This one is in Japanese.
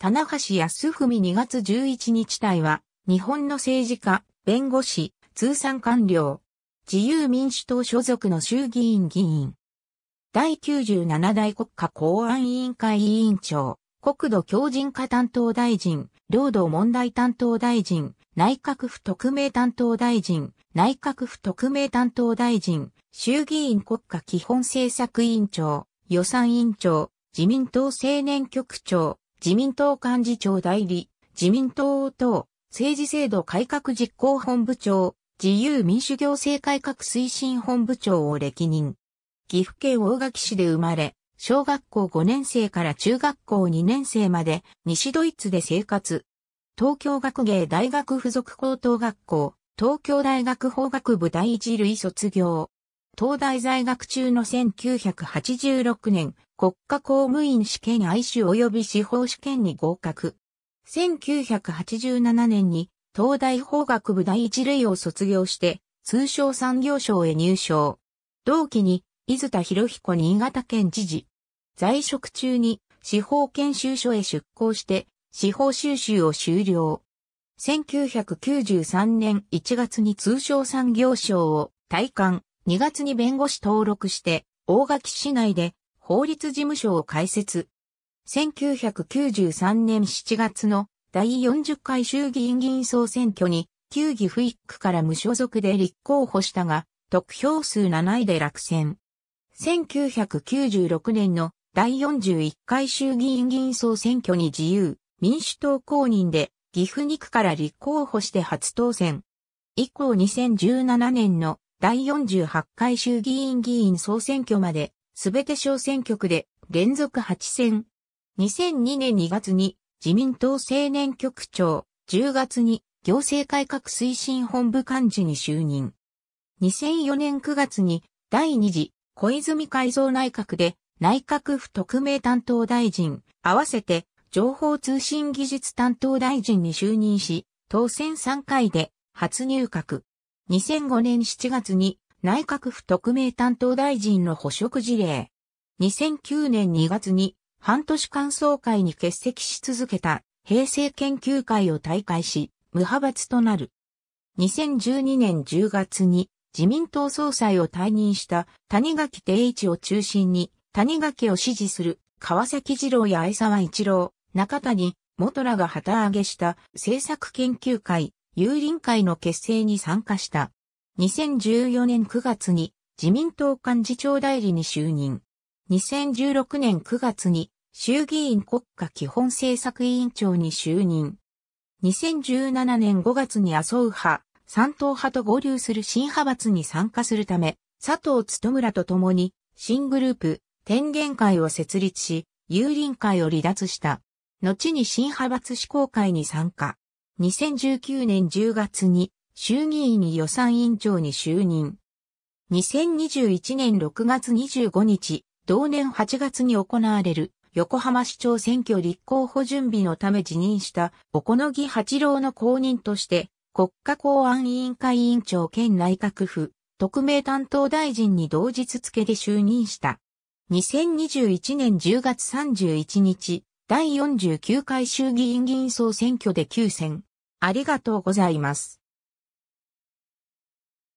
棚橋康文2月11日隊は、日本の政治家、弁護士、通産官僚、自由民主党所属の衆議院議員。第97代国家公安委員会委員長、国土強靭化担当大臣、領土問題担当大臣、内閣府特命担当大臣、内閣府特命担当大臣、衆議院国家基本政策委員長、予算委員長、自民党青年局長、自民党幹事長代理、自民党党、政治制度改革実行本部長、自由民主行政改革推進本部長を歴任。岐阜県大垣市で生まれ、小学校5年生から中学校2年生まで西ドイツで生活。東京学芸大学附属高等学校、東京大学法学部第一類卒業。東大在学中の1986年、国家公務員試験愛種及び司法試験に合格。1987年に東大法学部第一類を卒業して、通商産業省へ入省。同期に、伊豆田博彦新潟県知事。在職中に、司法研修所へ出向して、司法修習を終了。1993年1月に通商産業省を退官。2月に弁護士登録して、大垣市内で法律事務所を開設。1993年7月の第40回衆議院議員総選挙に、旧岐阜一区から無所属で立候補したが、得票数7位で落選。1996年の第41回衆議院議員総選挙に自由、民主党公認で岐阜2区から立候補して初当選。以降2017年の第48回衆議院議員総選挙まで、すべて小選挙区で連続8選。2002年2月に自民党青年局長、10月に行政改革推進本部幹事に就任。2004年9月に第2次小泉改造内閣で内閣府特命担当大臣、合わせて情報通信技術担当大臣に就任し、当選3回で初入閣。2005年7月に内閣府特命担当大臣の捕食事例。2009年2月に半年間総会に欠席し続けた平成研究会を退会し、無派閥となる。2012年10月に自民党総裁を退任した谷垣定一を中心に谷垣を支持する川崎二郎や相沢一郎、中谷、元らが旗揚げした政策研究会友林会の結成に参加した。2014年9月に自民党幹事長代理に就任。2016年9月に衆議院国家基本政策委員長に就任。2017年5月に麻生派、三党派と合流する新派閥に参加するため、佐藤むらと共に新グループ、天元会を設立し、友林会を離脱した。後に新派閥志向会に参加。2019年10月に衆議院予算委員長に就任。2021年6月25日、同年8月に行われる横浜市長選挙立候補準備のため辞任した小野木八郎の後任として国家公安委員会委員長兼内閣府特命担当大臣に同日付で就任した。2021年10月31日、第49回衆議院議員総選挙で9選、ありがとうございます。